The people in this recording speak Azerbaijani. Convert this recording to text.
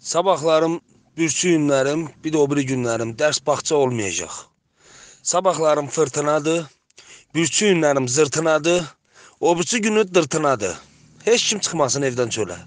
Sabahlarım, bürçü günlərim, bir də o biri günlərim dərs bağça olmayacaq. Sabahlarım fırtınadır, bürçü günlərim zırtınadır, o birisi günü dırtınadır. Heç kim çıxmasın evdən çölə.